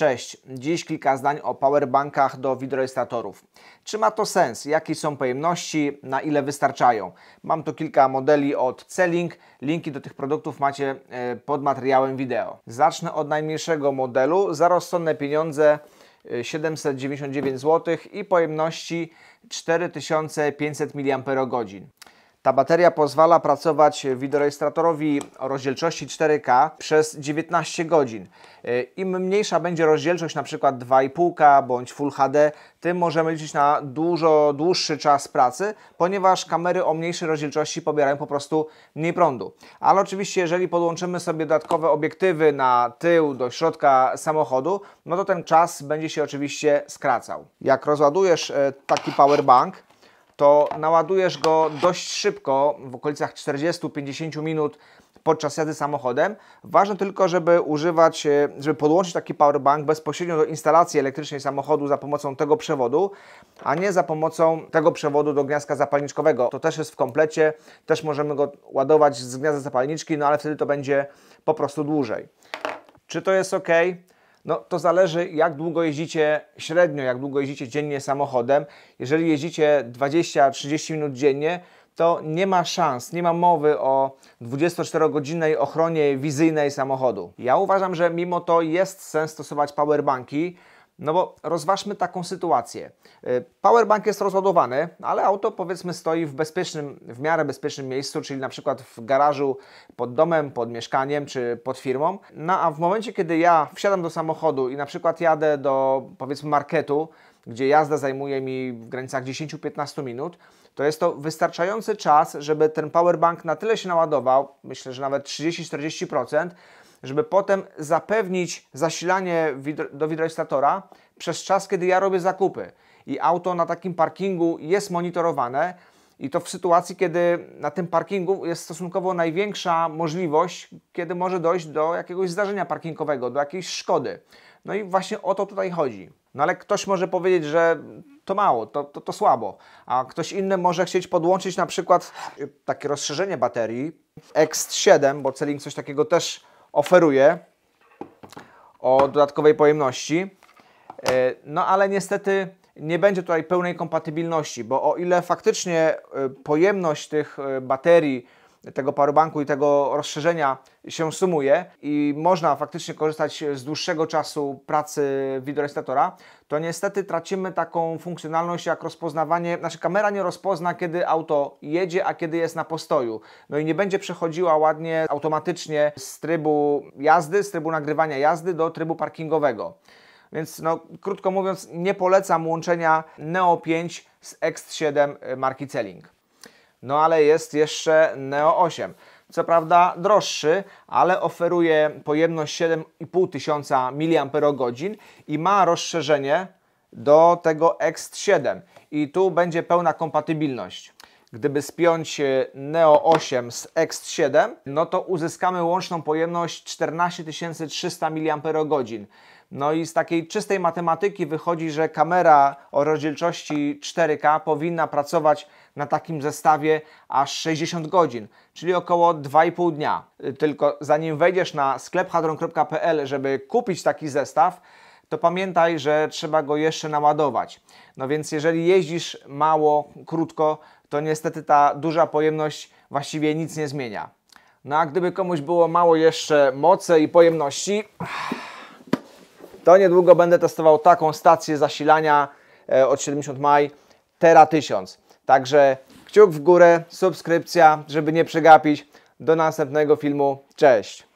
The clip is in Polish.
Cześć, dziś kilka zdań o powerbankach do wideorejestratorów. Czy ma to sens? Jakie są pojemności? Na ile wystarczają? Mam tu kilka modeli od C-Link. Linki do tych produktów macie e, pod materiałem wideo. Zacznę od najmniejszego modelu za rozsądne pieniądze 799 e, zł i pojemności 4500 mAh. Ta bateria pozwala pracować wideorejestratorowi o rozdzielczości 4K przez 19 godzin. E, Im mniejsza będzie rozdzielczość, na przykład 2,5K bądź Full HD, tym możemy liczyć na dużo dłuższy czas pracy, ponieważ kamery o mniejszej rozdzielczości pobierają po prostu mniej prądu. Ale oczywiście, jeżeli podłączymy sobie dodatkowe obiektywy na tył do środka samochodu, no to ten czas będzie się oczywiście skracał. Jak rozładujesz e, taki powerbank, to naładujesz go dość szybko, w okolicach 40-50 minut podczas jazdy samochodem. Ważne tylko, żeby używać, e, żeby podłączyć taki powerbank bezpośrednio do instalacji elektrycznej samochodu za pomocą tego przewodu, a nie za pomocą tego przewodu do gniazda zapalniczkowego. To też jest w komplecie, też możemy go ładować z gniazda zapalniczki, no ale wtedy to będzie po prostu dłużej. Czy to jest ok? No to zależy, jak długo jeździcie średnio, jak długo jeździcie dziennie samochodem. Jeżeli jeździcie 20-30 minut dziennie, to nie ma szans, nie ma mowy o 24-godzinnej ochronie wizyjnej samochodu. Ja uważam, że mimo to jest sens stosować powerbanki, no bo rozważmy taką sytuację. Y, powerbank jest rozładowany, ale auto powiedzmy stoi w bezpiecznym, w miarę bezpiecznym miejscu, czyli na przykład w garażu pod domem, pod mieszkaniem czy pod firmą. No a w momencie, kiedy ja wsiadam do samochodu i na przykład jadę do powiedzmy marketu, gdzie jazda zajmuje mi w granicach 10-15 minut, to jest to wystarczający czas, żeby ten powerbank na tyle się naładował, myślę, że nawet 30-40%, żeby potem zapewnić zasilanie do widraistatora przez czas, kiedy ja robię zakupy. I auto na takim parkingu jest monitorowane, i to w sytuacji, kiedy na tym parkingu jest stosunkowo największa możliwość, kiedy może dojść do jakiegoś zdarzenia parkingowego, do jakiejś szkody. No i właśnie o to tutaj chodzi. No ale ktoś może powiedzieć, że to mało, to, to, to słabo, a ktoś inny może chcieć podłączyć na przykład takie rozszerzenie baterii X7, bo celing coś takiego też oferuje o dodatkowej pojemności. E, no ale niestety nie będzie tutaj pełnej kompatybilności, bo o ile faktycznie e, pojemność tych e, baterii tego powerbanku i tego rozszerzenia się sumuje i można faktycznie korzystać z dłuższego czasu pracy wideorestatora, to niestety tracimy taką funkcjonalność jak rozpoznawanie, znaczy kamera nie rozpozna kiedy auto jedzie, a kiedy jest na postoju. No i nie będzie przechodziła ładnie automatycznie z trybu jazdy, z trybu nagrywania jazdy do trybu parkingowego. Więc no, krótko mówiąc, nie polecam łączenia Neo 5 z X7 marki Celling. No ale jest jeszcze Neo 8. Co prawda droższy, ale oferuje pojemność 7500 mAh i ma rozszerzenie do tego X7. I tu będzie pełna kompatybilność. Gdyby spiąć e, Neo 8 z X7, no to uzyskamy łączną pojemność 14300 mAh. No i z takiej czystej matematyki wychodzi, że kamera o rozdzielczości 4K powinna pracować na takim zestawie aż 60 godzin, czyli około 2,5 dnia. E, tylko zanim wejdziesz na sklephadron.pl, żeby kupić taki zestaw, to pamiętaj, że trzeba go jeszcze naładować. No więc jeżeli jeździsz mało, krótko, to niestety ta duża pojemność właściwie nic nie zmienia. No a gdyby komuś było mało jeszcze mocy i pojemności, to niedługo będę testował taką stację zasilania e, od 70 maj Tera 1000. Także kciuk w górę, subskrypcja, żeby nie przegapić. Do następnego filmu. Cześć!